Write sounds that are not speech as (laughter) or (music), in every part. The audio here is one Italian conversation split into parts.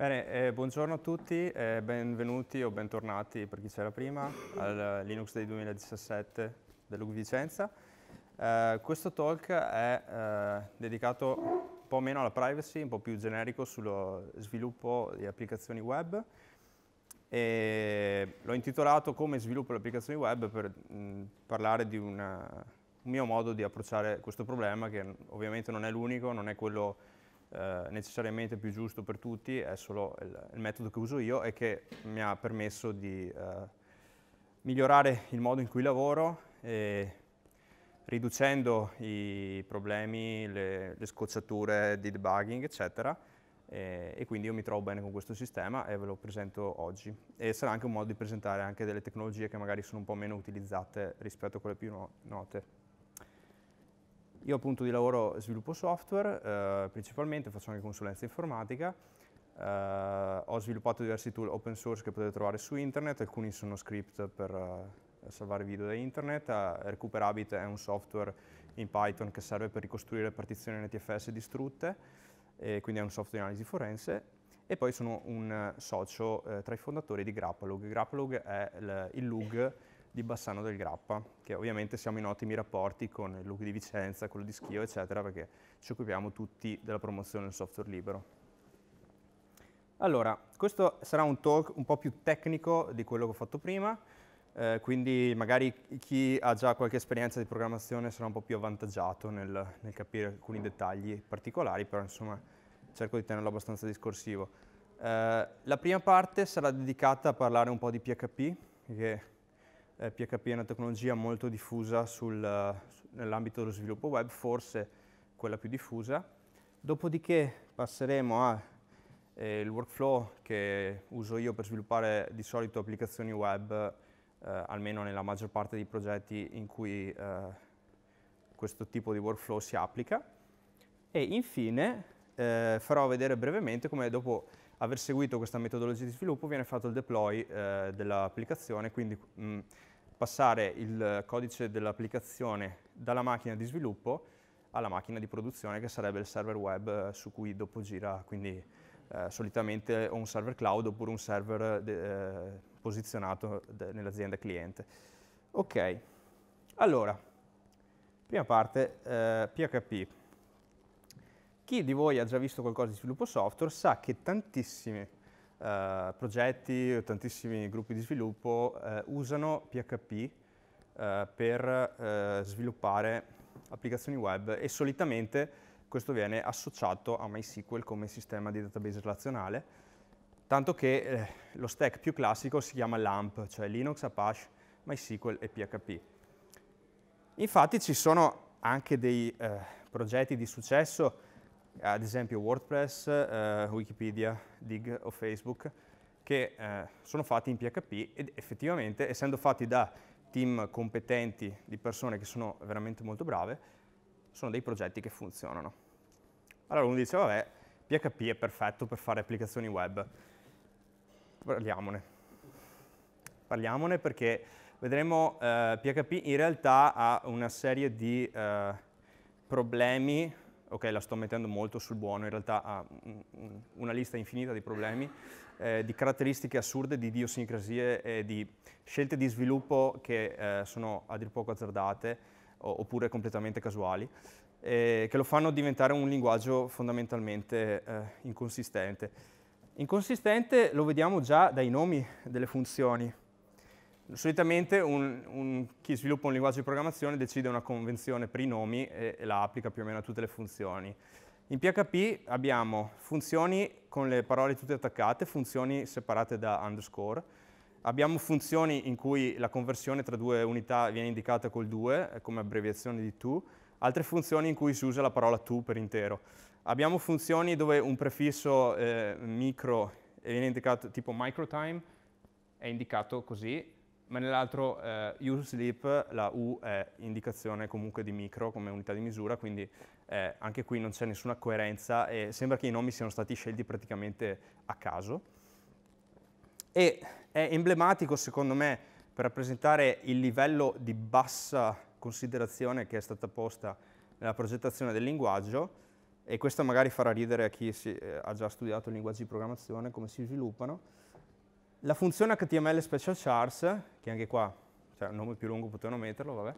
Bene, eh, buongiorno a tutti, eh, benvenuti o bentornati per chi c'era prima al Linux Day 2017 dell'UG Vicenza. Eh, questo talk è eh, dedicato un po' meno alla privacy, un po' più generico sullo sviluppo di applicazioni web. L'ho intitolato Come sviluppo le applicazioni web per mh, mm, parlare di una, eh, un mio modo di approcciare questo problema che ovviamente non è l'unico, non è quello eh, necessariamente più giusto per tutti, è solo il, il, metodo che uso io e che mi ha permesso di eh, migliorare il modo in cui lavoro e riducendo i problemi, le, le scocciature di debugging, eccetera, e, e, quindi io mi trovo bene con questo sistema e ve lo presento oggi. E sarà anche un modo di presentare anche delle tecnologie che magari sono un po' meno utilizzate rispetto a quelle più no note. Io appunto di lavoro sviluppo software, eh, principalmente faccio anche consulenza informatica, eh, ho sviluppato diversi tool open source che potete trovare su internet, alcuni sono script per eh, salvare video da internet, eh, Recuperabit è un software in Python che serve per ricostruire partizioni NTFS distrutte, quindi è un software di analisi forense e poi sono un socio eh, tra i fondatori di Grappalog. Grappalog è il, il LUG di Bassano del Grappa, che ovviamente siamo in ottimi rapporti con il Luca di Vicenza, quello di Schio, eccetera, perché ci occupiamo tutti della promozione del software libero. Allora, questo sarà un talk un po' più tecnico di quello che ho fatto prima, eh, quindi magari chi ha già qualche esperienza di programmazione sarà un po' più avvantaggiato nel, nel capire alcuni dettagli particolari, però insomma cerco di tenerlo abbastanza discorsivo. Eh, la prima parte sarà dedicata a parlare un po' di PHP, che eh, PHP è una tecnologia molto diffusa eh, nell'ambito dello sviluppo web, forse quella più diffusa. Dopodiché passeremo al eh, workflow che uso io per sviluppare di solito applicazioni web, eh, almeno nella maggior parte dei progetti in cui eh, questo tipo di workflow si applica. E infine eh, farò vedere brevemente come dopo aver seguito questa metodologia di sviluppo viene fatto il deploy eh, dell'applicazione, quindi mh, mm, passare il codice dell'applicazione dalla macchina di sviluppo alla macchina di produzione che sarebbe il server web eh, su cui dopo gira, quindi eh, solitamente o un server cloud oppure un server eh, posizionato nell'azienda cliente. Ok, allora, prima parte, eh, PHP. Chi di voi ha già visto qualcosa di sviluppo software sa che tantissime eh, progetti tantissimi gruppi di sviluppo eh, usano PHP eh, per eh, sviluppare applicazioni web e solitamente questo viene associato a MySQL come sistema di database relazionale, tanto che eh, lo stack più classico si chiama LAMP, cioè Linux, Apache, MySQL e PHP. Infatti ci sono anche dei progetti di successo ad esempio WordPress, eh, Wikipedia, Dig o Facebook, che eh, sono fatti in PHP ed effettivamente, essendo fatti da team competenti di persone che sono veramente molto brave, sono dei progetti che funzionano. Allora uno dice, vabbè, PHP è perfetto per fare applicazioni web. Parliamone. Parliamone perché vedremo eh, PHP in realtà ha una serie di eh, problemi ok, la sto mettendo molto sul buono, in realtà ha mm, mm, una lista infinita di problemi, eh, di caratteristiche assurde, di idiosincrasie e di scelte di sviluppo che eh, sono a dir poco azzardate o, oppure completamente casuali, eh, che lo fanno diventare un linguaggio fondamentalmente eh, inconsistente. Inconsistente lo vediamo già dai nomi delle funzioni. Solitamente un, un, chi sviluppa un linguaggio di programmazione decide una convenzione per i nomi e, e la applica più o meno a tutte le funzioni. In PHP abbiamo funzioni con le parole tutte attaccate, funzioni separate da underscore, abbiamo funzioni in cui la conversione tra due unità viene indicata col 2 eh, come abbreviazione di to, altre funzioni in cui si usa la parola to per intero. Abbiamo funzioni dove un prefisso eh, micro viene indicato tipo microtime, è indicato così, ma nell'altro eh, use sleep la U è indicazione comunque di micro come unità di misura, quindi eh, anche qui non c'è nessuna coerenza e sembra che i nomi siano stati scelti praticamente a caso. E è emblematico secondo me per rappresentare il livello di bassa considerazione che è stata posta nella progettazione del linguaggio e questa magari farà ridere a chi si, eh, ha già studiato i linguaggi di programmazione, come si sviluppano, la funzione HTML Special Chars, che anche qua, cioè un nome più lungo potevano metterlo, vabbè,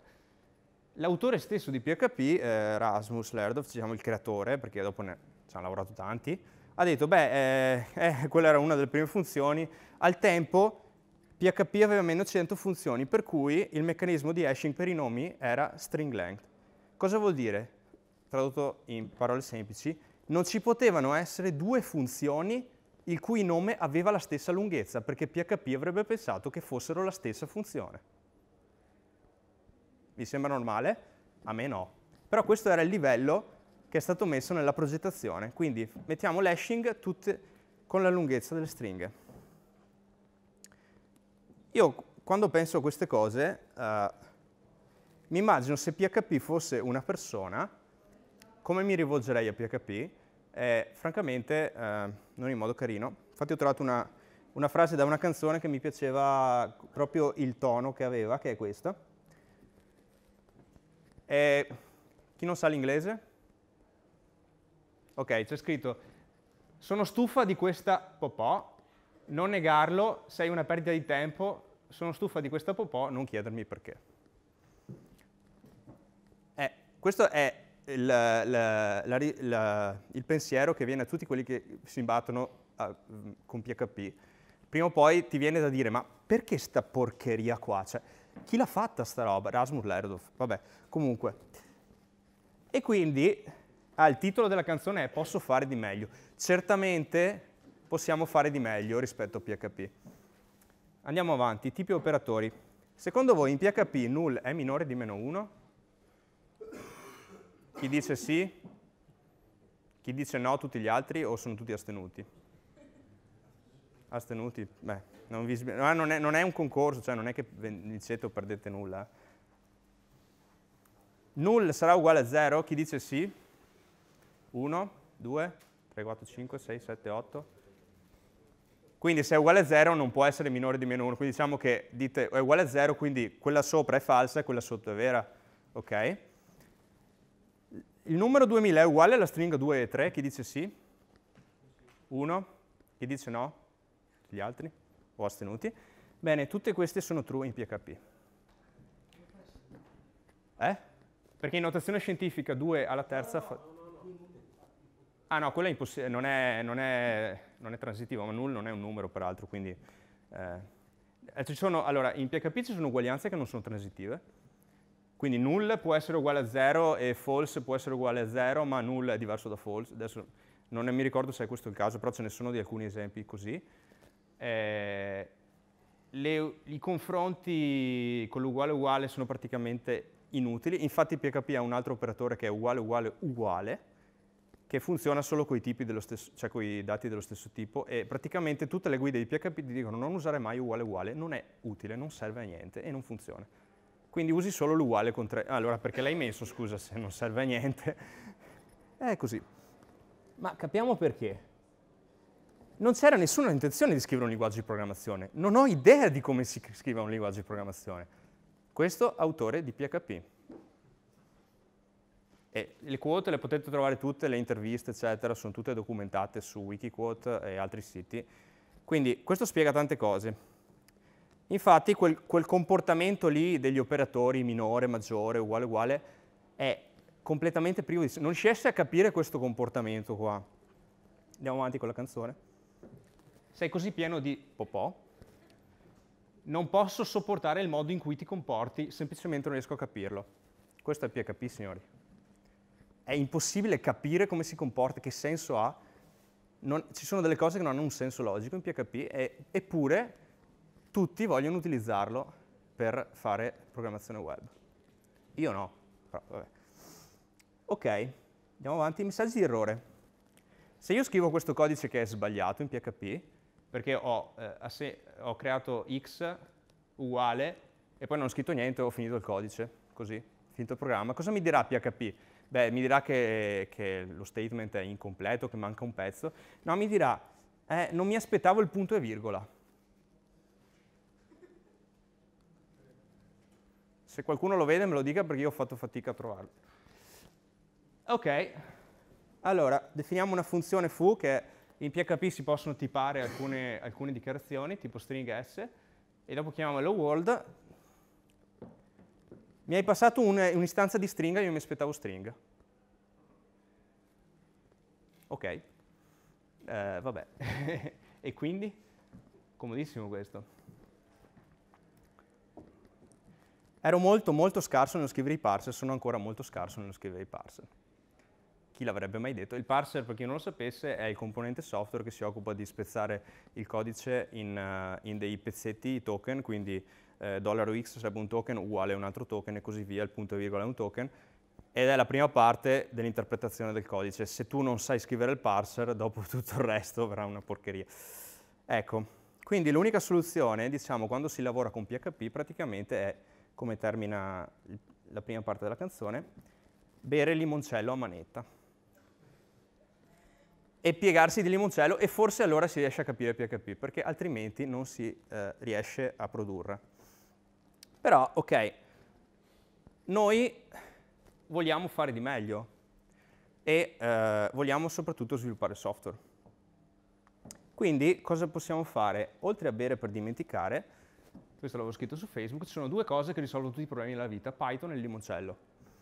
L'autore stesso di PHP, eh, Rasmus Lerdov, diciamo il creatore, perché dopo ne ci hanno lavorato tanti, ha detto, beh, eh, eh, quella era una delle prime funzioni, al tempo PHP aveva meno 100 funzioni, per cui il meccanismo di hashing per i nomi era string length. Cosa vuol dire? Tradotto in parole semplici, non ci potevano essere due funzioni il cui nome aveva la stessa lunghezza, perché PHP avrebbe pensato che fossero la stessa funzione. Vi sembra normale? A me no. Però questo era il livello che è stato messo nella progettazione, quindi mettiamo l'hashing tutte con la lunghezza delle stringhe. Io quando penso a queste cose eh, mi immagino se PHP fosse una persona, come mi rivolgerei a PHP? è francamente eh, non in modo carino. Infatti ho trovato una, una, frase da una canzone che mi piaceva proprio il tono che aveva, che è questa. E chi non sa l'inglese? Ok, c'è scritto sono stufa di questa popò, non negarlo, sei una perdita di tempo, sono stufa di questa popò, non chiedermi perché. Eh, questo è il, la, la, il pensiero che viene a tutti quelli che si imbattono a, con PHP. Prima o poi ti viene da dire, ma perché sta porcheria qua? Cioè, chi l'ha fatta sta roba? Rasmus Lerdorf, vabbè, comunque. E quindi, ah, il titolo della canzone è Posso fare di meglio. Certamente possiamo fare di meglio rispetto a PHP. Andiamo avanti, tipi operatori. Secondo voi in PHP null è minore di meno 1? Chi dice sì? Chi dice no? Tutti gli altri o sono tutti astenuti? Astenuti? Beh, non, vi, no, ah, non, è, non è un concorso, cioè non è che vincete o perdete nulla. Eh. Null sarà uguale a zero, chi dice sì? 1, 2, 3, 4, 5, 6, 7, 8. Quindi se è uguale a 0 non può essere minore di meno 1, quindi diciamo che dite è uguale a 0, quindi quella sopra è falsa e quella sotto è vera, ok? Il numero 2000 è uguale alla stringa 2 e 3, chi dice sì? 1, chi dice no? Gli altri? O astenuti? Bene, tutte queste sono true in PHP. Eh? Perché in notazione scientifica 2 alla terza fa... Ah no, quella è eh, non, è, non, è, non è transitivo, ma null non è un numero peraltro, quindi... Eh. eh sono, allora, in PHP ci sono uguaglianze che non sono transitive, quindi null può essere uguale a 0 e false può essere uguale a 0, ma null è diverso da false. Adesso non mi ricordo se è questo il caso, però ce ne sono di alcuni esempi così. Eh, le, I confronti con l'uguale uguale sono praticamente inutili. Infatti PHP ha un altro operatore che è uguale uguale uguale, che funziona solo con cioè i dati dello stesso tipo e praticamente tutte le guide di PHP ti dicono non usare mai uguale uguale, non è utile, non serve a niente e non funziona quindi usi solo l'uguale con 3. Allora perché l'hai messo, scusa, se non serve a niente. (laughs) È così. Ma capiamo perché. Non c'era nessuna intenzione di scrivere un linguaggio di programmazione. Non ho idea di come si scriva un linguaggio di programmazione. Questo autore di PHP. E le quote le potete trovare tutte, le interviste, eccetera, sono tutte documentate su Wikiquote e altri siti. Quindi questo spiega tante cose. Infatti quel, quel comportamento lì degli operatori minore, maggiore, uguale, uguale, è completamente privo di... Non riesce a capire questo comportamento qua. Andiamo avanti con la canzone. Sei così pieno di popò. Non posso sopportare il modo in cui ti comporti, semplicemente non riesco a capirlo. Questo è il PHP, signori. È impossibile capire come si comporta, che senso ha. Non, ci sono delle cose che non hanno un senso logico in PHP, e, eppure tutti vogliono utilizzarlo per fare programmazione web. Io no, però vabbè. Ok, andiamo avanti, messaggi di errore. Se io scrivo questo codice che è sbagliato in PHP, perché ho, eh, ho creato x uguale e poi non ho scritto niente, ho finito il codice, così, finito il programma, cosa mi dirà PHP? Beh, mi dirà che, che lo statement è incompleto, che manca un pezzo. No, mi dirà, eh, non mi aspettavo il punto e virgola. Se qualcuno lo vede me lo dica perché io ho fatto fatica a trovarlo. Ok, allora definiamo una funzione foo che in PHP si possono tipare alcune, alcune dichiarazioni tipo string s e dopo chiamiamo hello world. Mi hai passato un'istanza di stringa, io mi aspettavo string. Ok, eh, vabbè, (laughs) e quindi? Comodissimo questo. Ero molto molto scarso nello scrivere i parser, sono ancora molto scarso nello scrivere i parser. Chi l'avrebbe mai detto? Il parser, per chi non lo sapesse, è il componente software che si occupa di spezzare il codice in, uh, in dei pezzetti token, quindi eh, $x sarebbe un token uguale a un altro token e così via, il punto e virgola è un token, ed è la prima parte dell'interpretazione del codice. Se tu non sai scrivere il parser, dopo (laughs) tutto il resto verrà una porcheria. Ecco, quindi l'unica soluzione, diciamo, quando si lavora con PHP praticamente è come termina la prima parte della canzone, bere limoncello a manetta e piegarsi di limoncello e forse allora si riesce a capire PHP, perché altrimenti non si eh, riesce a produrre. Però, ok, noi vogliamo fare di meglio e eh, vogliamo soprattutto sviluppare software. Quindi cosa possiamo fare? Oltre a bere per dimenticare, questo l'avevo scritto su Facebook, ci sono due cose che risolvono tutti i problemi della vita, Python e il limoncello.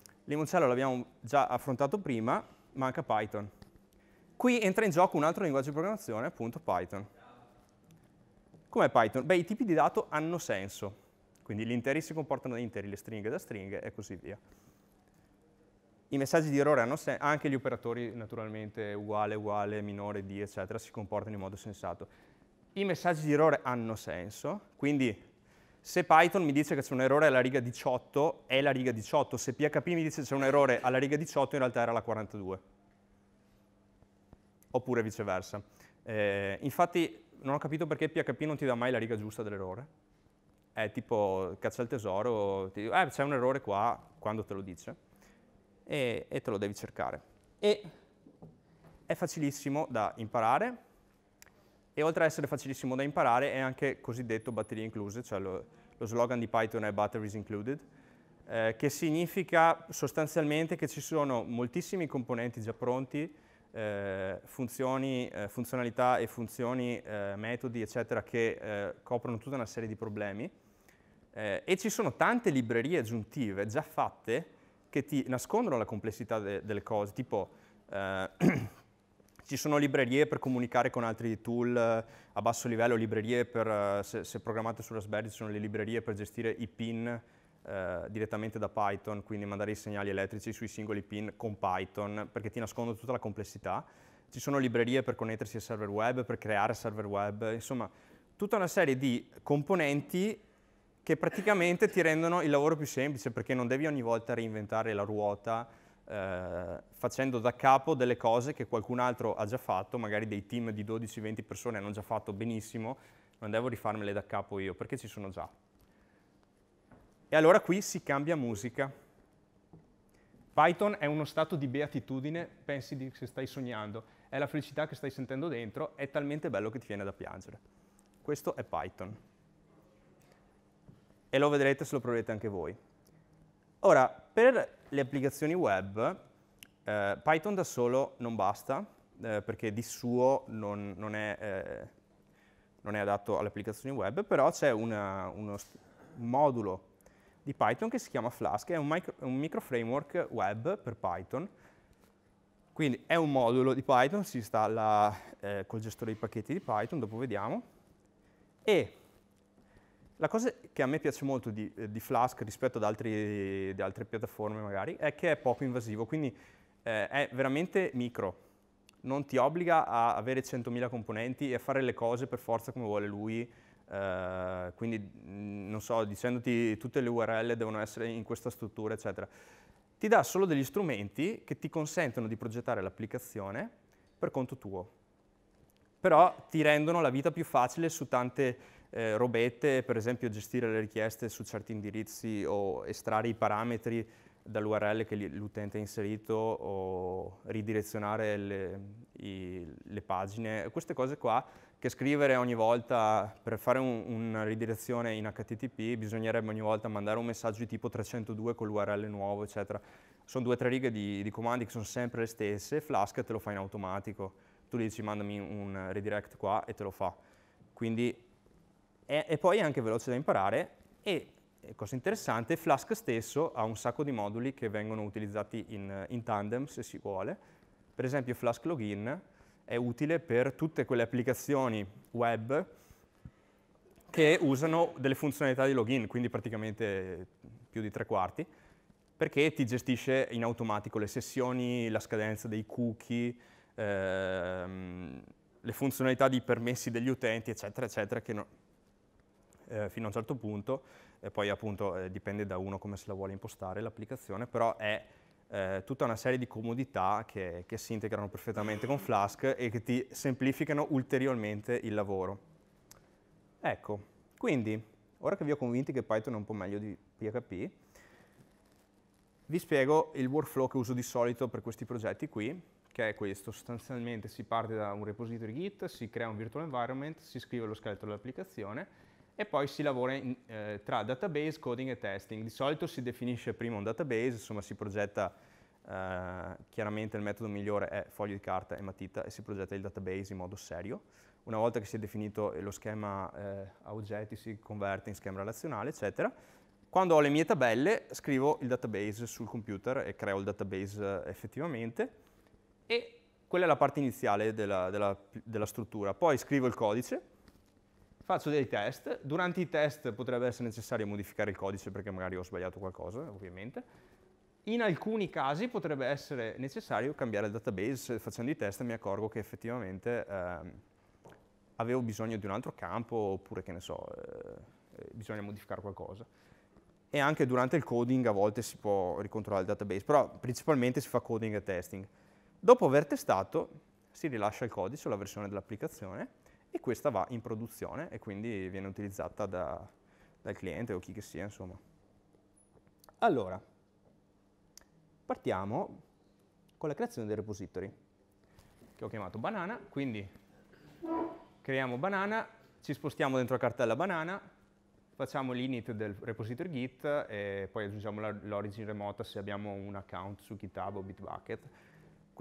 Il limoncello l'abbiamo già affrontato prima, manca Python. Qui entra in gioco un altro linguaggio di programmazione, appunto Python. Com'è Python? Beh, i tipi di dato hanno senso, quindi gli interi si comportano da interi, le stringhe da stringhe e così via. I messaggi di errore hanno senso, anche gli operatori naturalmente uguale, uguale, minore, di, eccetera, si comportano in modo sensato. I messaggi di errore hanno senso, quindi se Python mi dice che c'è un errore alla riga 18, è la riga 18. Se PHP mi dice che c'è un errore alla riga 18, in realtà era la 42. Oppure viceversa. Eh, infatti non ho capito perché PHP non ti dà mai la riga giusta dell'errore. È tipo caccia il tesoro, ti, eh, c'è un errore qua, quando te lo dice, e, e te lo devi cercare. E è facilissimo da imparare, e oltre ad essere facilissimo da imparare è anche cosiddetto batterie incluse, cioè lo, lo slogan di Python è batteries included, eh, che significa sostanzialmente che ci sono moltissimi componenti già pronti, eh, funzioni, eh, funzionalità e funzioni, eh, metodi, eccetera, che eh, coprono tutta una serie di problemi eh, e ci sono tante librerie aggiuntive già fatte che ti nascondono la complessità de delle cose, tipo (clears throat) Ci sono librerie per comunicare con altri tool eh, a basso livello, librerie per, eh, se, se programmate su Raspberry, ci sono le librerie per gestire i pin eh, direttamente da Python, quindi mandare i segnali elettrici sui singoli pin con Python, perché ti nascondono tutta la complessità. Ci sono librerie per connettersi a server web, per creare server web, insomma, tutta una serie di componenti che praticamente ti rendono il lavoro più semplice, perché non devi ogni volta reinventare la ruota, eh, facendo da capo delle cose che qualcun altro ha già fatto, magari dei team di 12-20 persone hanno già fatto benissimo, non devo rifarmele da capo io, perché ci sono già. E allora qui si cambia musica. Python è uno stato di beatitudine, pensi di, se stai sognando, è la felicità che stai sentendo dentro, è talmente bello che ti viene da piangere. Questo è Python. E lo vedrete se lo proverete anche voi. Ora, per le applicazioni web, eh, Python da solo non basta, eh, perché di suo non, non, è, eh, non, è, adatto alle applicazioni web, però c'è uno modulo di Python che si chiama Flask, è un micro, un micro framework web per Python, quindi è un modulo di Python, si installa eh, col gestore di pacchetti di Python, dopo vediamo, e la cosa che a me piace molto di, eh, di Flask rispetto ad, altri, ad, altre piattaforme magari è che è poco invasivo, quindi eh, è veramente micro. Non ti obbliga a avere 100.000 componenti e a fare le cose per forza come vuole lui. Eh, quindi, mm, non so, dicendoti tutte le URL devono essere in questa struttura, eccetera. Ti dà solo degli strumenti che ti consentono di progettare l'applicazione per conto tuo. Però ti rendono la vita più facile su tante eh, robette, per esempio gestire le richieste su certi indirizzi o estrarre i parametri dall'URL che l'utente ha inserito o ridirezionare le, i, le, pagine, queste cose qua che scrivere ogni volta per fare un, una ridirezione in HTTP bisognerebbe ogni volta mandare un messaggio di tipo 302 con l'URL nuovo eccetera. Sono due o tre righe di, di, comandi che sono sempre le stesse, Flask te lo fa in automatico, tu gli dici mandami un redirect qua e te lo fa. Quindi e, e poi è anche veloce da imparare e, cosa interessante, Flask stesso ha un sacco di moduli che vengono utilizzati in, in tandem, se si vuole. Per esempio Flask Login è utile per tutte quelle applicazioni web che usano delle funzionalità di login, quindi praticamente più di tre quarti, perché ti gestisce in automatico le sessioni, la scadenza dei cookie, ehm, le funzionalità di permessi degli utenti, eccetera, eccetera, che no, eh, fino a un certo punto, e poi appunto eh, dipende da uno come se la vuole impostare l'applicazione, però è eh, tutta una serie di comodità che, che si integrano perfettamente con Flask e che ti semplificano ulteriormente il lavoro. Ecco, quindi, ora che vi ho convinti che Python è un po' meglio di PHP, vi spiego il workflow che uso di solito per questi progetti qui, che è questo. Sostanzialmente si parte da un repository Git, si crea un virtual environment, si scrive lo scheletro dell'applicazione e poi si lavora in, eh, tra database, coding e testing. Di solito si definisce prima un database, insomma si progetta, eh, chiaramente il metodo migliore è foglio di carta e matita e si progetta il database in modo serio. Una volta che si è definito lo schema eh, a oggetti si converte in schema relazionale, eccetera. Quando ho le mie tabelle scrivo il database sul computer e creo il database effettivamente e quella è la parte iniziale della, della, della struttura. Poi scrivo il codice faccio dei test, durante i test potrebbe essere necessario modificare il codice perché magari ho sbagliato qualcosa, ovviamente. In alcuni casi potrebbe essere necessario cambiare il database, facendo i test mi accorgo che effettivamente ehm, avevo bisogno di un altro campo oppure che ne so, eh, eh bisogna modificare qualcosa. E anche durante il coding a volte si può ricontrollare il database, però principalmente si fa coding e testing. Dopo aver testato si rilascia il codice, la versione dell'applicazione, e questa va in produzione e quindi viene utilizzata da, dal cliente o chi che sia, insomma. Allora, partiamo con la creazione del repository, che ho chiamato banana, quindi creiamo banana, ci spostiamo dentro la cartella banana, facciamo l'init del repository git e poi aggiungiamo l'origin remota se abbiamo un account su GitHub o Bitbucket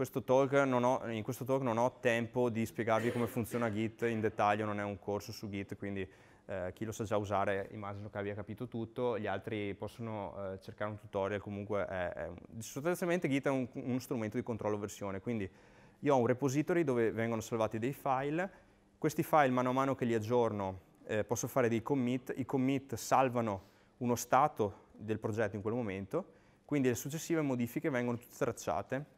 questo ho, in questo talk non ho tempo di spiegarvi come funziona Git in dettaglio, non è un corso su Git, quindi eh, chi lo sa già usare immagino che abbia capito tutto, gli altri possono eh, cercare un tutorial, comunque è, è, sostanzialmente Git è un, uno strumento di controllo versione, quindi io ho un repository dove vengono salvati dei file, questi file mano a mano che li aggiorno eh, posso fare dei commit, i commit salvano uno stato del progetto in quel momento, quindi le successive modifiche vengono tutte tracciate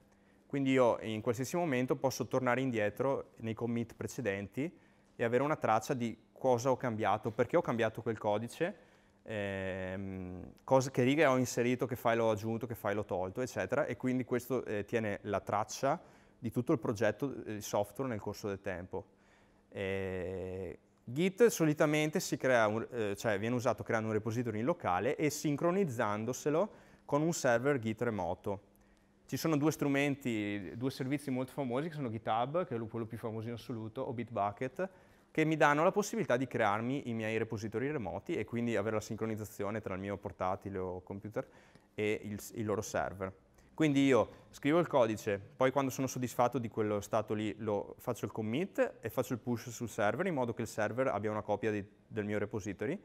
quindi io in qualsiasi momento posso tornare indietro nei commit precedenti e avere una traccia di cosa ho cambiato, perché ho cambiato quel codice, ehm, cosa, che righe ho inserito, che file ho aggiunto, che file ho tolto, eccetera. E quindi questo eh, tiene la traccia di tutto il progetto eh, il software nel corso del tempo. E eh, Git solitamente un, eh, cioè viene usato creando un repository in locale e sincronizzandoselo con un server Git remoto. Ci sono due strumenti, due servizi molto famosi che sono GitHub, che è quello più famoso in assoluto, o Bitbucket, che mi danno la possibilità di crearmi i miei repository remoti e quindi avere la sincronizzazione tra il mio portatile o computer e il, il loro server. Quindi io scrivo il codice, poi quando sono soddisfatto di quello stato lì lo, faccio il commit e faccio il push sul server in modo che il server abbia una copia di, del mio repository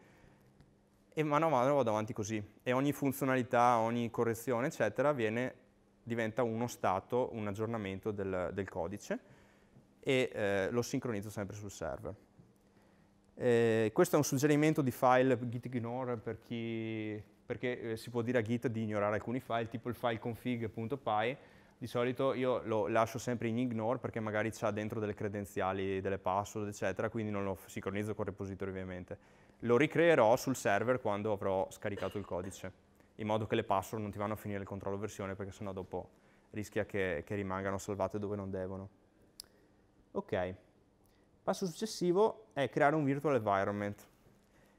e mano a mano vado avanti così e ogni funzionalità, ogni correzione eccetera viene diventa uno stato, un aggiornamento del, del codice e eh, lo sincronizzo sempre sul server. Eh, questo è un suggerimento di file git ignore per chi, perché eh, si può dire a git di ignorare alcuni file, tipo il file config.py, di solito io lo lascio sempre in ignore perché magari c'ha dentro delle credenziali, delle password, eccetera, quindi non lo sincronizzo col repository ovviamente. Lo ricreerò sul server quando avrò scaricato il codice in modo che le password non ti vanno a finire il controllo versione perché sennò dopo rischia che, che rimangano salvate dove non devono. Ok, passo successivo è creare un virtual environment.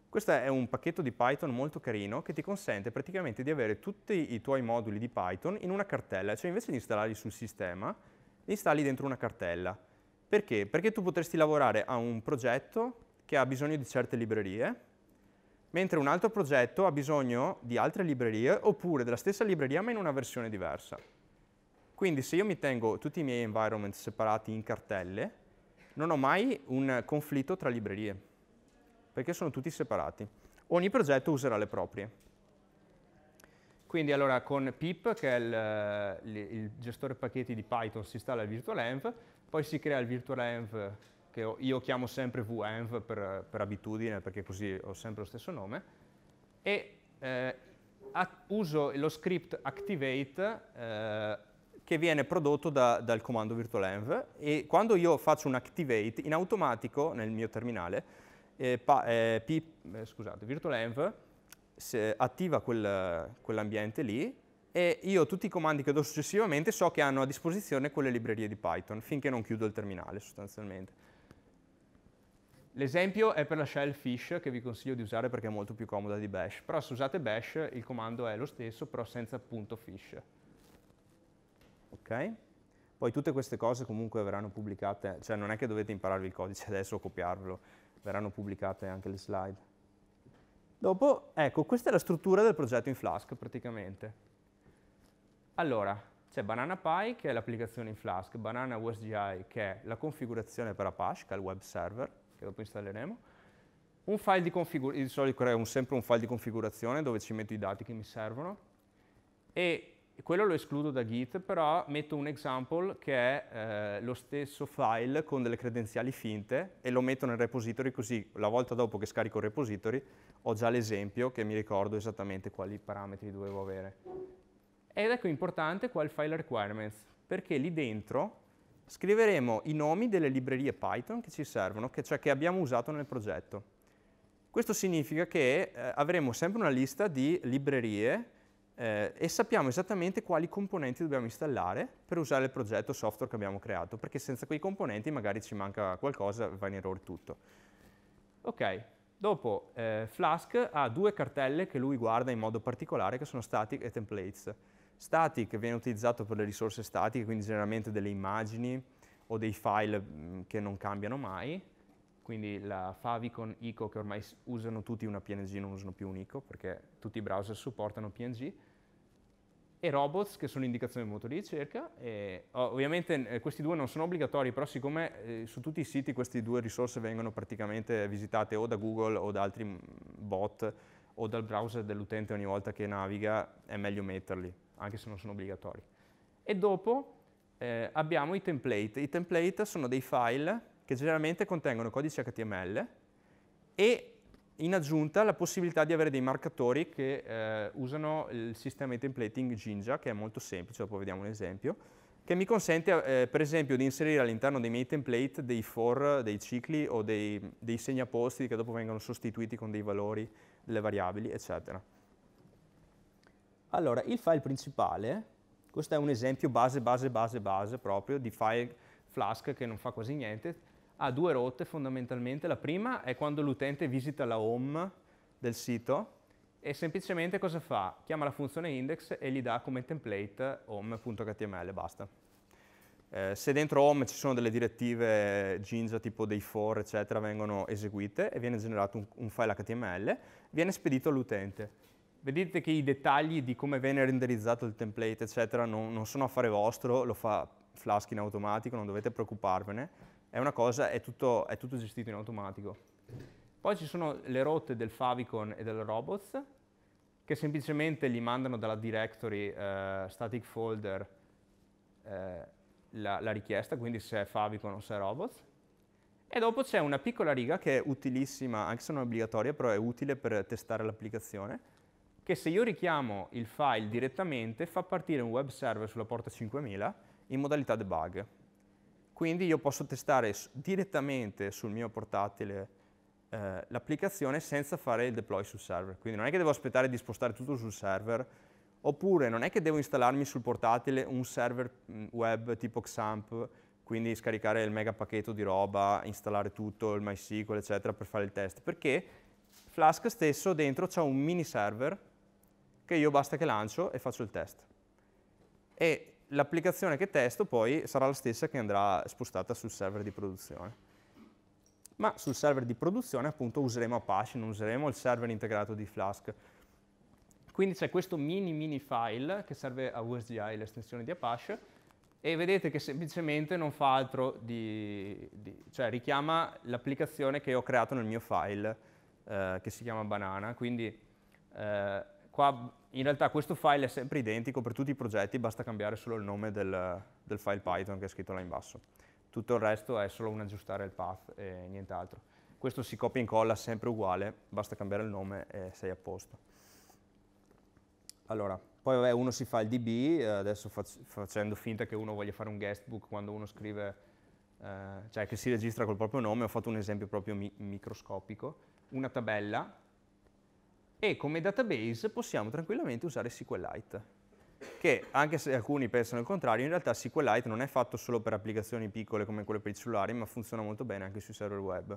Questo è un pacchetto di Python molto carino che ti consente praticamente di avere tutti i tuoi moduli di Python in una cartella, cioè invece di installarli sul sistema, li installi dentro una cartella. Perché? Perché tu potresti lavorare a un progetto che ha bisogno di certe librerie, mentre un altro progetto ha bisogno di altre librerie oppure della stessa libreria ma in una versione diversa. Quindi se io mi tengo tutti i miei environment separati in cartelle, non ho mai un conflitto tra librerie, perché sono tutti separati. Ogni progetto userà le proprie. Quindi allora con pip, che è il, eh, il gestore pacchetti di Python, si installa il virtualenv, poi si crea il virtualenv che io chiamo sempre VENV per, per abitudine, perché così ho sempre lo stesso nome, e eh, uso lo script activate eh, che viene prodotto da, dal comando virtualenv e quando io faccio un activate, in automatico nel mio terminale, eh, pa, eh, p, eh, scusate, virtualenv attiva quel, quell'ambiente lì e io tutti i comandi che do successivamente so che hanno a disposizione quelle librerie di Python finché non chiudo il terminale sostanzialmente. L'esempio è per la shell fish che vi consiglio di usare perché è molto più comoda di bash, però se usate bash il comando è lo stesso però senza punto fish. Ok? Poi tutte queste cose comunque verranno pubblicate, cioè non è che dovete impararvi il codice (laughs) adesso o copiarvelo, verranno pubblicate anche le slide. Dopo, ecco, questa è la struttura del progetto in Flask praticamente. Allora, c'è Banana Pie che è l'applicazione in Flask, Banana USGI che è la configurazione per Apache, che è il web server, che dopo installeremo, un file di configurazione, di solito creo un, sempre un file di configurazione dove ci metto i dati che mi servono e quello lo escludo da Git, però metto un example che è eh, lo stesso file con delle credenziali finte e lo metto nel repository così la volta dopo che scarico il repository ho già l'esempio che mi ricordo esattamente quali parametri dovevo avere. Ed ecco importante qua il file requirements, perché lì dentro scriveremo i nomi delle librerie Python che ci servono, che, cioè che abbiamo usato nel progetto. Questo significa che eh, avremo sempre una lista di librerie eh, e sappiamo esattamente quali componenti dobbiamo installare per usare il progetto software che abbiamo creato, perché senza quei componenti magari ci manca qualcosa, va in errore tutto. Ok, dopo eh, Flask ha due cartelle che lui guarda in modo particolare che sono static e templates. Static viene utilizzato per le risorse statiche, quindi generalmente delle immagini o dei file mm, che non cambiano mai, quindi la favicon ICO che ormai usano tutti una PNG, non usano più un ICO perché tutti i browser supportano PNG, e robots che sono indicazioni del motore di ricerca. E, ovviamente eh, questi due non sono obbligatori, però siccome eh, su tutti i siti queste due risorse vengono praticamente visitate o da Google o da altri mm, bot o dal browser dell'utente ogni volta che naviga, è meglio metterli anche se non sono obbligatori. E dopo eh, abbiamo i template. I template sono dei file che generalmente contengono codice HTML e in aggiunta la possibilità di avere dei marcatori che eh, usano il sistema di templating Jinja, che è molto semplice, dopo vediamo un esempio, che mi consente eh, per esempio di inserire all'interno dei miei template dei for, dei cicli o dei, dei segnaposti che dopo vengono sostituiti con dei valori, delle variabili, eccetera. Allora, il file principale, questo è un esempio base, base, base, base proprio di file Flask che non fa quasi niente, ha due rotte fondamentalmente. La prima è quando l'utente visita la home del sito e semplicemente cosa fa? Chiama la funzione index e gli dà come template home.html, basta. Eh, se dentro home ci sono delle direttive Ginza tipo dei for, eccetera, vengono eseguite e viene generato un, un file HTML, viene spedito all'utente. Vedete che i dettagli di come viene renderizzato il template, eccetera, non, non sono affare vostro, lo fa Flask in automatico, non dovete preoccuparvene. È una cosa, è tutto, è tutto gestito in automatico. Poi ci sono le rotte del favicon e del robots, che semplicemente gli mandano dalla directory eh, static folder eh, la, la, richiesta, quindi se è favicon o se è robots. E dopo c'è una piccola riga che è utilissima, anche se non è obbligatoria, però è utile per testare l'applicazione, che se io richiamo il file direttamente fa partire un web server sulla porta 5000 in modalità debug. Quindi io posso testare direttamente sul mio portatile eh, l'applicazione senza fare il deploy sul server. Quindi non è che devo aspettare di spostare tutto sul server, oppure non è che devo installarmi sul portatile un server mm, web tipo XAMPP quindi scaricare il mega pacchetto di roba, installare tutto, il MySQL, eccetera, per fare il test, perché Flask stesso dentro c'è un mini server che io basta che lancio e faccio il test. E l'applicazione che testo poi sarà la stessa che andrà spostata sul server di produzione. Ma sul server di produzione appunto useremo Apache, non useremo il server integrato di Flask. Quindi c'è questo mini mini file che serve a USGI, l'estensione di Apache, e vedete che semplicemente non fa altro di, di cioè richiama l'applicazione che ho creato nel mio file eh, che si chiama banana, quindi eh, Qua in realtà questo file è sempre identico per tutti i progetti, basta cambiare solo il nome del, del file Python che è scritto là in basso. Tutto il resto è solo un aggiustare il path e nient'altro. Questo si copia e incolla sempre uguale, basta cambiare il nome e sei a posto. Allora, poi vabbè, uno si fa il DB, eh, adesso fac facendo finta che uno voglia fare un guestbook quando uno scrive, eh, cioè che si registra col proprio nome, ho fatto un esempio proprio mi microscopico, una tabella e come database possiamo tranquillamente usare SQLite che anche se alcuni pensano il contrario, in realtà SQLite non è fatto solo per applicazioni piccole come quelle per i cellulari, ma funziona molto bene anche sui server web.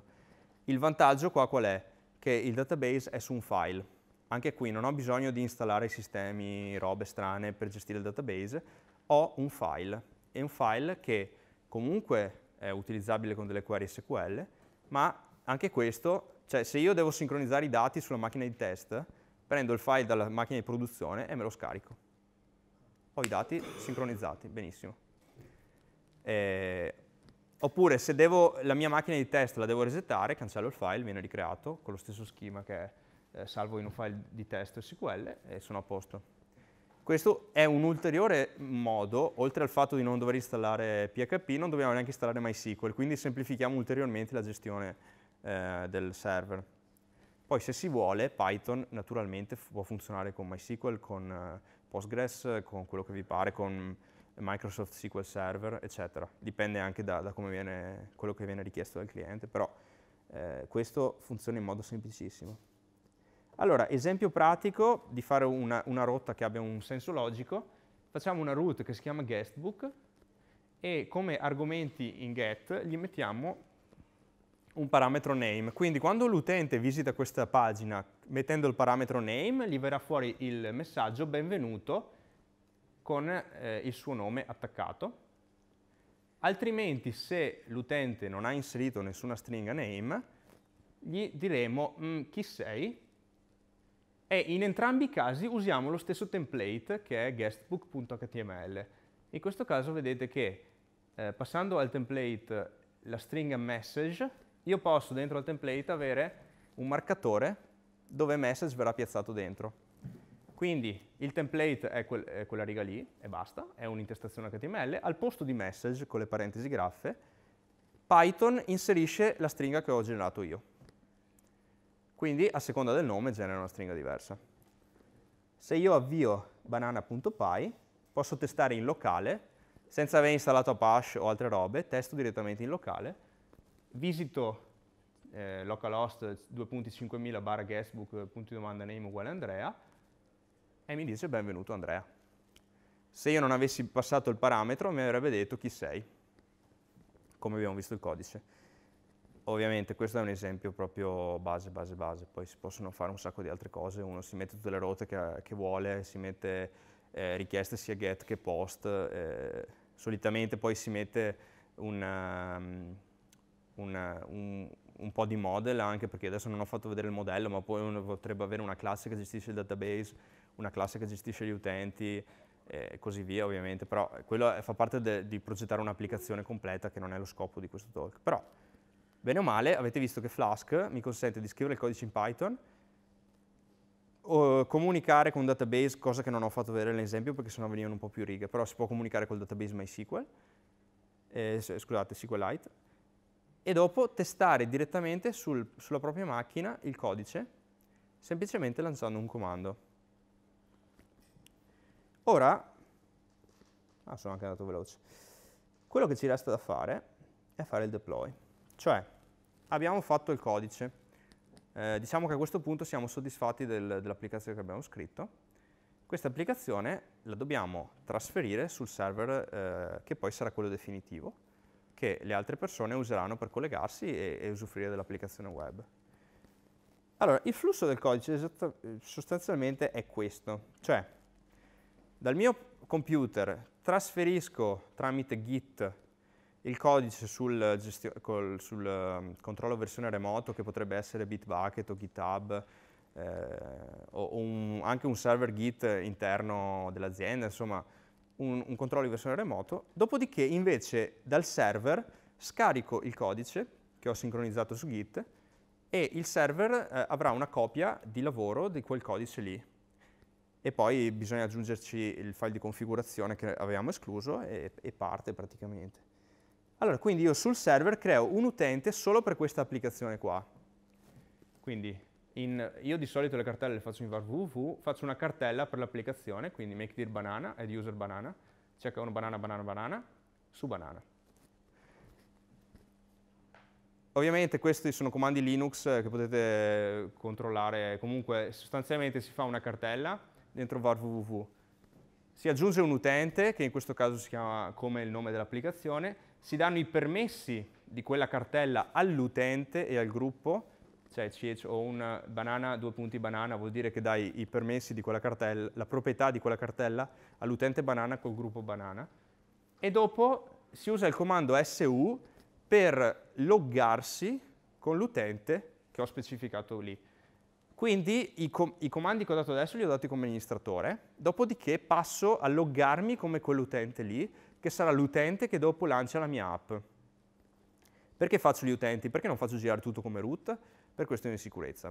Il vantaggio qua qual è? Che il database è su un file. Anche qui non ho bisogno di installare sistemi, robe strane per gestire il database, ho un file. e un file che comunque è utilizzabile con delle query SQL, ma anche questo cioè se io devo sincronizzare i dati sulla macchina di test, prendo il file dalla macchina di produzione e me lo scarico. Ho i dati sincronizzati, benissimo. Eh, oppure se devo, la mia macchina di test la devo resettare, cancello il file, viene ricreato con lo stesso schema che eh, salvo in un file di test SQL e sono a posto. Questo è un ulteriore modo, oltre al fatto di non dover installare PHP, non dobbiamo neanche installare MySQL, quindi semplifichiamo ulteriormente la gestione eh, del server. Poi se si vuole, Python naturalmente può funzionare con MySQL, con eh, Postgres, con quello che vi pare, con Microsoft SQL Server, eccetera. Dipende anche da, da come viene, quello che viene richiesto dal cliente, però eh, questo funziona in modo semplicissimo. Allora, esempio pratico di fare una, una, rotta che abbia un senso logico, facciamo una route che si chiama guestbook e come argomenti in get gli mettiamo un parametro name. Quindi quando l'utente visita questa pagina mettendo il parametro name, gli verrà fuori il messaggio benvenuto con eh, il suo nome attaccato. Altrimenti se l'utente non ha inserito nessuna stringa name, gli diremo mm, chi sei e in entrambi i casi usiamo lo stesso template che è guestbook.html. In questo caso vedete che eh, passando al template la stringa message io posso dentro al template avere un marcatore dove message verrà piazzato dentro. Quindi il template è, quel, è quella riga lì e basta, è un'intestazione HTML. Al posto di message, con le parentesi graffe, Python inserisce la stringa che ho generato io. Quindi a seconda del nome genera una stringa diversa. Se io avvio banana.py, posso testare in locale, senza aver installato Apache o altre robe, testo direttamente in locale, visito eh, localhost 2.5000 barra guestbook punto domanda name uguale Andrea e mi dice benvenuto Andrea. Se io non avessi passato il parametro mi avrebbe detto chi sei, come abbiamo visto il codice. Ovviamente questo è un esempio proprio base, base, base, poi si possono fare un sacco di altre cose, uno si mette tutte le rote che, che vuole, si mette eh, richieste sia get che post, eh, solitamente poi si mette un ehm, un, un, un, po' di model, anche perché adesso non ho fatto vedere il modello, ma poi potrebbe avere una classe che gestisce il database, una classe che gestisce gli utenti e così via ovviamente, però quello fa parte de, di progettare un'applicazione completa che non è lo scopo di questo talk. Però, bene o male, avete visto che Flask mi consente di scrivere il codice in Python, comunicare con un database, cosa che non ho fatto vedere nell'esempio perché sennò venivano un po' più righe, però si può comunicare col database MySQL, eh, scusate, SQLite, e dopo testare direttamente sul, sulla propria macchina il codice semplicemente lanciando un comando. Ora, ah, sono anche andato veloce, quello che ci resta da fare è fare il deploy, cioè abbiamo fatto il codice, eh, diciamo che a questo punto siamo soddisfatti del, dell'applicazione che abbiamo scritto, questa applicazione la dobbiamo trasferire sul server eh, che poi sarà quello definitivo, che le altre persone useranno per collegarsi e, e usufruire dell'applicazione web. Allora, il flusso del codice sostanzialmente è questo, cioè dal mio computer trasferisco tramite Git il codice sul, col, sul ehm, controllo versione remoto che potrebbe essere Bitbucket o GitHub eh, o un, anche un server Git interno dell'azienda, insomma un, un controllo di versione remoto, dopodiché invece dal server scarico il codice che ho sincronizzato su Git e il server eh, avrà una copia di lavoro di quel codice lì. E poi bisogna aggiungerci il file di configurazione che avevamo escluso e, e parte praticamente. Allora, quindi io sul server creo un utente solo per questa applicazione qua. Quindi in, io di solito le cartelle le faccio in var www, faccio una cartella per l'applicazione, quindi make dir banana, add user banana, check on banana banana banana, su banana. Ovviamente questi sono comandi Linux che potete controllare, comunque sostanzialmente si fa una cartella dentro var www. Si aggiunge un utente, che in questo caso si chiama come il nome dell'applicazione, si danno i permessi di quella cartella all'utente e al gruppo, cioè CH un banana, due punti banana, vuol dire che dai i permessi di quella cartella, la proprietà di quella cartella all'utente banana col gruppo banana e dopo si usa il comando su per loggarsi con l'utente che ho specificato lì. Quindi i, com i, comandi che ho dato adesso li ho dati come amministratore, dopodiché passo a loggarmi come quell'utente lì, che sarà l'utente che dopo lancia la mia app. Perché faccio gli utenti? Perché non faccio girare tutto come root? per questioni di sicurezza.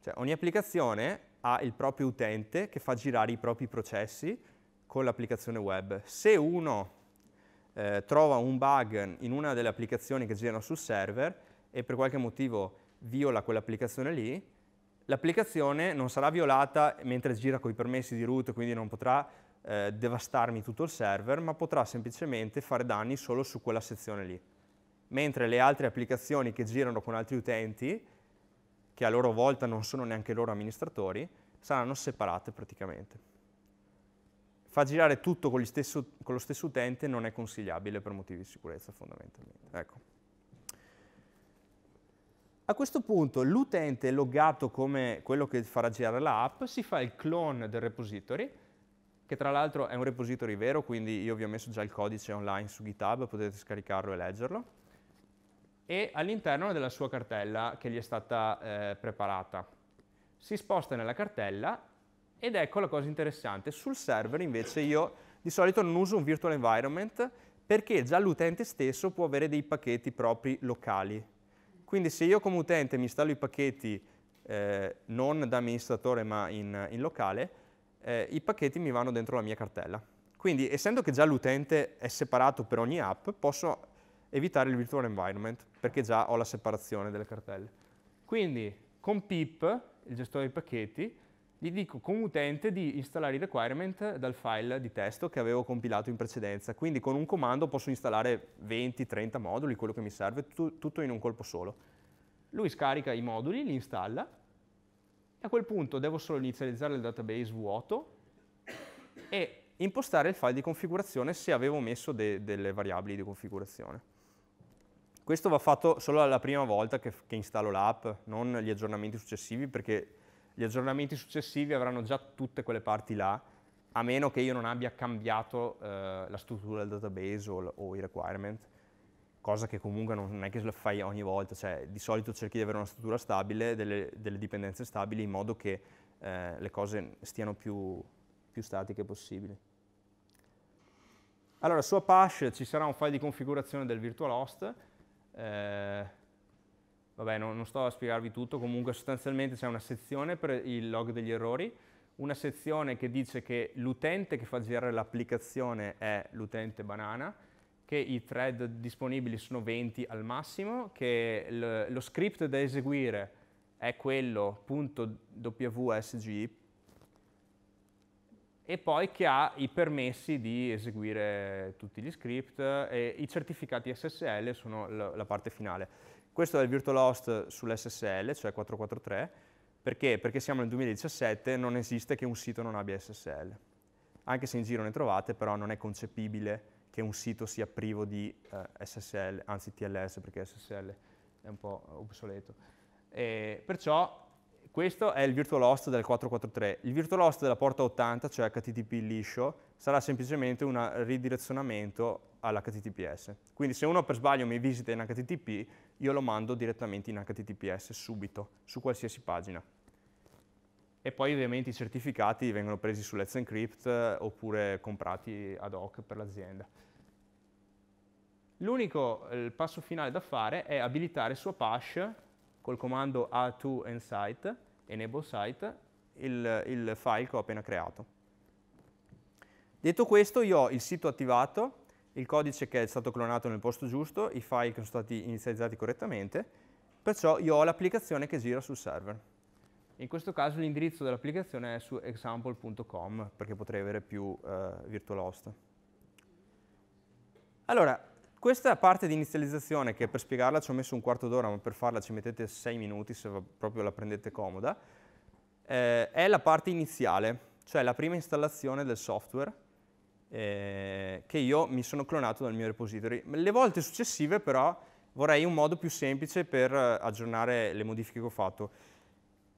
Cioè, ogni applicazione ha il proprio utente che fa girare i propri processi con l'applicazione web. Se uno eh, trova un bug in una delle applicazioni che girano sul server e per qualche motivo viola quell'applicazione lì, l'applicazione non sarà violata mentre gira con i permessi di root, quindi non potrà eh, devastarmi tutto il server, ma potrà semplicemente fare danni solo su quella sezione lì. Mentre le altre applicazioni che girano con altri utenti che a loro volta non sono neanche loro amministratori, saranno separate praticamente. Fa girare tutto con, stesso, con lo stesso utente non è consigliabile per motivi di sicurezza fondamentalmente. Ecco. A questo punto l'utente loggato come quello che farà girare l'app si fa il clone del repository, che tra l'altro è un repository vero, quindi io vi ho messo già il codice online su GitHub, potete scaricarlo e leggerlo e all'interno della sua cartella che gli è stata eh, preparata. Si sposta nella cartella ed ecco la cosa interessante, sul server invece io di solito non uso un virtual environment perché già l'utente stesso può avere dei pacchetti propri locali. Quindi se io come utente mi installo i pacchetti eh, non da amministratore ma in, in locale, eh, i pacchetti mi vanno dentro la mia cartella. Quindi essendo che già l'utente è separato per ogni app, posso evitare il virtual environment, perché già ho la separazione delle cartelle. Quindi con pip, il gestore dei pacchetti, gli dico come utente di installare i requirement dal file di testo che avevo compilato in precedenza. Quindi con un comando posso installare 20-30 moduli, quello che mi serve, tu, tutto in un colpo solo. Lui scarica i moduli, li installa, e a quel punto devo solo inizializzare il database vuoto e impostare il file di configurazione se avevo messo de delle variabili di configurazione. Questo va fatto solo alla prima volta che, che installo l'app, non gli aggiornamenti successivi, perché gli aggiornamenti successivi avranno già tutte quelle parti là, a meno che io non abbia cambiato eh, la struttura del database o, o, i requirement, cosa che comunque non è che lo fai ogni volta, cioè di solito cerchi di avere una struttura stabile, delle, delle dipendenze stabili, in modo che eh, le cose stiano più, più statiche possibili. Allora, su Apache ci sarà un file di configurazione del virtual host, eh, vabbè non, non sto a spiegarvi tutto, comunque sostanzialmente c'è una sezione per il log degli errori, una sezione che dice che l'utente che fa girare l'applicazione è l'utente banana, che i thread disponibili sono 20 al massimo, che lo script da eseguire è quello.wsg e poi che ha i permessi di eseguire tutti gli script e i certificati SSL sono la parte finale. Questo è il virtual host sull'SSL, cioè 443, perché? Perché siamo nel 2017, non esiste che un sito non abbia SSL. Anche se in giro ne trovate, però non è concepibile che un sito sia privo di eh, SSL, anzi TLS, perché SSL è un po' obsoleto. E perciò questo è il virtual host del 443. Il virtual host della porta 80, cioè HTTP liscio, sarà semplicemente un ridirezionamento all'HTTPS. Quindi se uno per sbaglio mi visita in HTTP, io lo mando direttamente in HTTPS subito, su qualsiasi pagina. E poi ovviamente i certificati vengono presi su Let's Encrypt eh, oppure comprati ad hoc per l'azienda. L'unico eh, passo finale da fare è abilitare su Apache col comando A2 Insight enable site il, il file che ho appena creato. Detto questo io ho il sito attivato, il codice che è stato clonato nel posto giusto, i file che sono stati inizializzati correttamente, perciò io ho l'applicazione che gira sul server. In questo caso l'indirizzo dell'applicazione è su example.com perché potrei avere più eh, virtual host. Allora, questa parte di inizializzazione, che per spiegarla ci ho messo un quarto d'ora, ma per farla ci mettete sei minuti se proprio la prendete comoda, eh, è la parte iniziale, cioè la prima installazione del software eh, che io mi sono clonato dal mio repository. Le volte successive però vorrei un modo più semplice per eh, aggiornare le modifiche che ho fatto.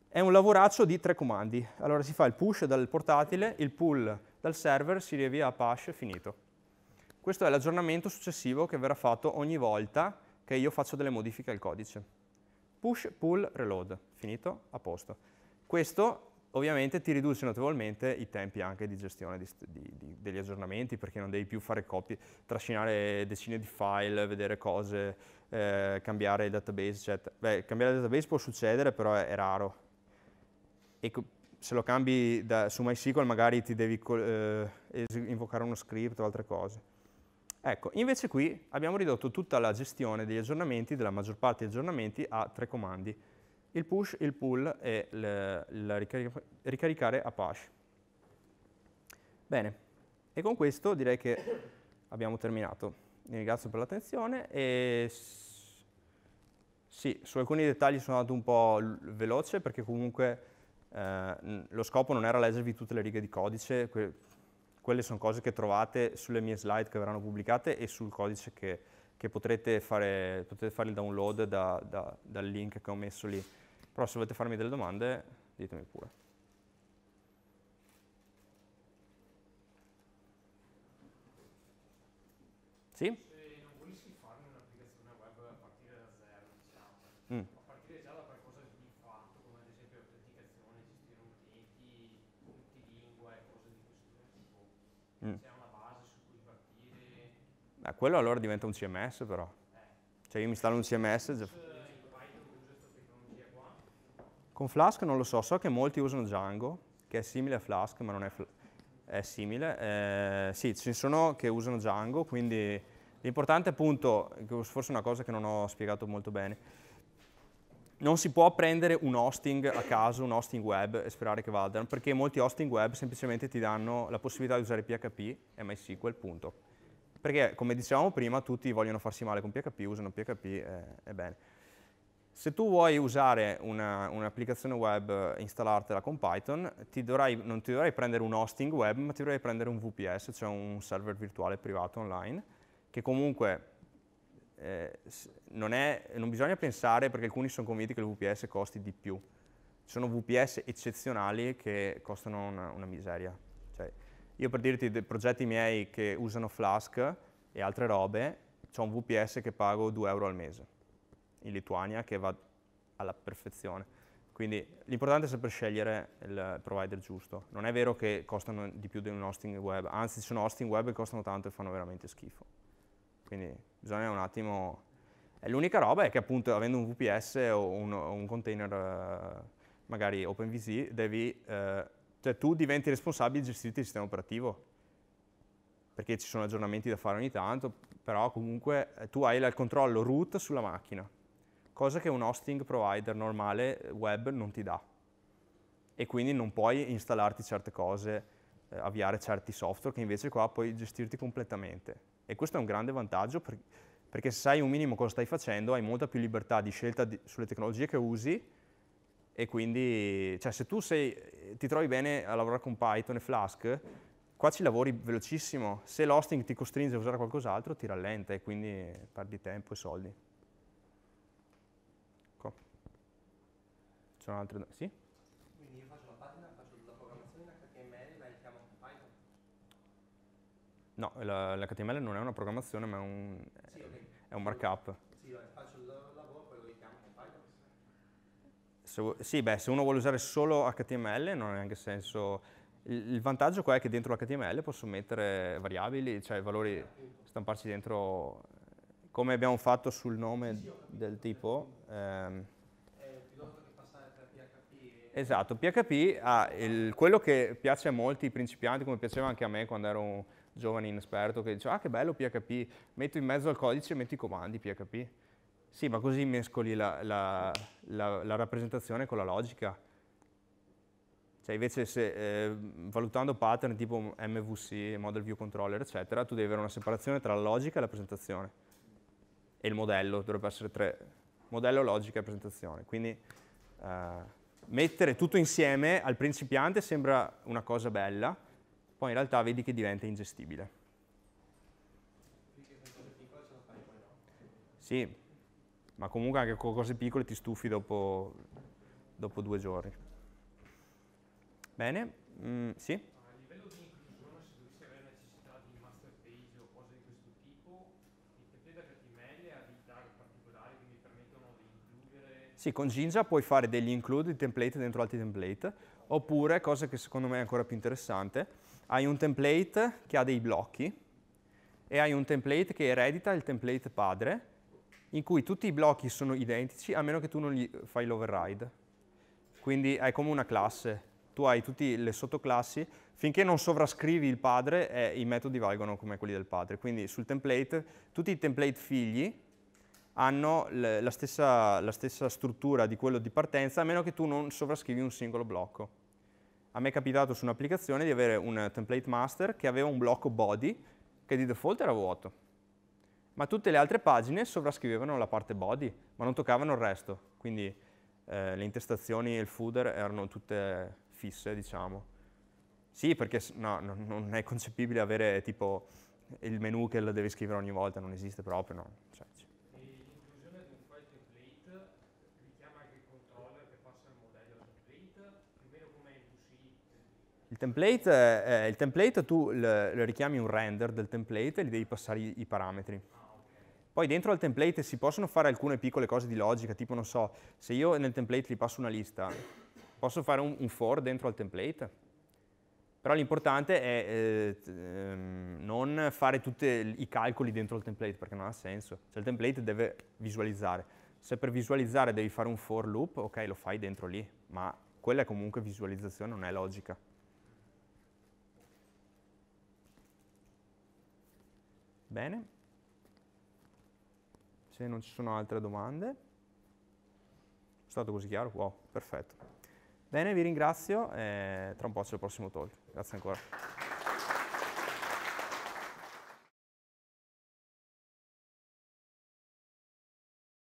È un lavoraccio di tre comandi. Allora si fa il push dal portatile, il pull dal server, si riavvia a Apache, finito. Questo è l'aggiornamento successivo che verrà fatto ogni volta che io faccio delle modifiche al codice. Push, pull, reload. Finito, a posto. Questo ovviamente ti riduce notevolmente i tempi anche di gestione di, di, di, degli aggiornamenti perché non devi più fare copie, trascinare decine di file, vedere cose, eh, cambiare il database, eccetera. Beh, cambiare il database può succedere, però è, è raro. E se lo cambi da, su MySQL magari ti devi eh, invocare uno script o altre cose. Ecco, invece qui abbiamo ridotto tutta la gestione degli aggiornamenti, della maggior parte degli aggiornamenti, a tre comandi. Il push, il pull e il ricaricare Apache. Bene, e con questo direi che abbiamo terminato. Vi ringrazio per l'attenzione e sì, su alcuni dettagli sono andato un po' veloce perché comunque eh, lo scopo non era leggervi tutte le righe di codice, quelle sono cose che trovate sulle mie slide che verranno pubblicate e sul codice che, che potrete, fare, potete fare il download da, da, dal link che ho messo lì. Però se volete farmi delle domande, ditemi pure. Sì? Se non volessi fare un'applicazione web a partire da zero, diciamo, mm. Eh, quello allora diventa un CMS però. Cioè io mi installo un CMS... Già... Con Flask non lo so, so che molti usano Django, che è simile a Flask, ma non è, è simile. Eh, sì, ci sono che usano Django, quindi l'importante appunto, forse una cosa che non ho spiegato molto bene, non si può prendere un hosting a caso, un hosting web e sperare che vadano, perché molti hosting web semplicemente ti danno la possibilità di usare PHP e MySQL, punto perché come dicevamo prima tutti vogliono farsi male con PHP, usano PHP e eh, bene. Se tu vuoi usare un'applicazione web, eh, installartela con Python, ti dovrai, non ti dovrai prendere un hosting web, ma ti dovrai prendere un VPS, cioè un server virtuale privato online, che comunque eh, non, è, non bisogna pensare, perché alcuni sono convinti che il VPS costi di più. Ci sono VPS eccezionali che costano una, una miseria. Io per dirti dei progetti miei che usano Flask e altre robe, ho un VPS che pago 2 euro al mese in Lituania che va alla perfezione. Quindi l'importante è sempre scegliere il provider giusto. Non è vero che costano di più di un hosting web, anzi ci sono hosting web che costano tanto e fanno veramente schifo. Quindi bisogna un attimo... L'unica roba è che appunto avendo un VPS o un, un container eh, magari OpenVC devi eh, cioè tu diventi responsabile di gestire il sistema operativo, perché ci sono aggiornamenti da fare ogni tanto, però comunque eh, tu hai il controllo root sulla macchina, cosa che un hosting provider normale eh, web non ti dà. E quindi non puoi installarti certe cose, eh, avviare certi software, che invece qua puoi gestirti completamente. E questo è un grande vantaggio per, perché se sai un minimo cosa stai facendo, hai molta più libertà di scelta di, sulle tecnologie che usi e quindi cioè, se tu sei, ti trovi bene a lavorare con Python e Flask, qua ci lavori velocissimo, se l'hosting ti costringe a usare qualcos'altro ti rallenta e quindi perdi tempo e soldi. Ecco. Ci sono altre Sì? Quindi io faccio la pagina, faccio la programmazione in HTML, ma la chiamo Python? No, l'HTML non è una programmazione ma è un, sì, okay. è un markup. Sì, faccio Se, sì, beh, se uno vuole usare solo HTML non ha neanche senso. Il, il vantaggio qua è che dentro l'HTML posso mettere variabili, cioè valori, stamparci dentro, come abbiamo fatto sul nome del tipo. Ehm. Esatto, PHP ha il, quello che piace a molti principianti, come piaceva anche a me quando ero un giovane inesperto, che diceva, ah che bello PHP, metto in mezzo al codice e metto i comandi PHP. Sì, ma così mescoli la, la, la, la rappresentazione con la logica. Cioè invece se, eh, valutando pattern tipo MVC, Model View Controller, eccetera, tu devi avere una separazione tra la logica e la presentazione. E il modello, dovrebbe essere tre. Modello, logica e presentazione. Quindi eh, mettere tutto insieme al principiante sembra una cosa bella, poi in realtà vedi che diventa ingestibile. Sì, ma comunque anche con cose piccole ti stufi dopo, dopo due giorni. Bene, mm, sì? Sì, con Jinja puoi fare degli include di template dentro altri template, oppure, cosa che secondo me è ancora più interessante, hai un template che ha dei blocchi e hai un template che eredita il template padre in cui tutti i blocchi sono identici a meno che tu non gli fai l'override. Quindi è come una classe, tu hai tutte le sottoclassi, finché non sovrascrivi il padre eh, i metodi valgono come quelli del padre. Quindi sul template, tutti i template figli hanno la stessa, la stessa struttura di quello di partenza a meno che tu non sovrascrivi un singolo blocco. A me è capitato su un'applicazione di avere un template master che aveva un blocco body che di default era vuoto ma tutte le altre pagine sovrascrivevano la parte body, ma non toccavano il resto, quindi eh, le intestazioni e il footer erano tutte fisse, diciamo. Sì, perché no, non è concepibile avere tipo il menu che lo devi scrivere ogni volta, non esiste proprio, no. Cioè, Il template, eh, il template, tu le, le richiami un render del template e gli devi passare i, i parametri. Poi dentro al template si possono fare alcune piccole cose di logica, tipo non so, se io nel template gli passo una lista, posso fare un, un for dentro al template? Però l'importante è eh, ehm, non fare tutti i calcoli dentro il template, perché non ha senso. Cioè il template deve visualizzare. Se per visualizzare devi fare un for loop, ok, lo fai dentro lì, ma quella è comunque visualizzazione, non è logica. Bene se non ci sono altre domande. È stato così chiaro? Wow, perfetto. Bene, vi ringrazio e tra un po' c'è il prossimo talk. Grazie ancora.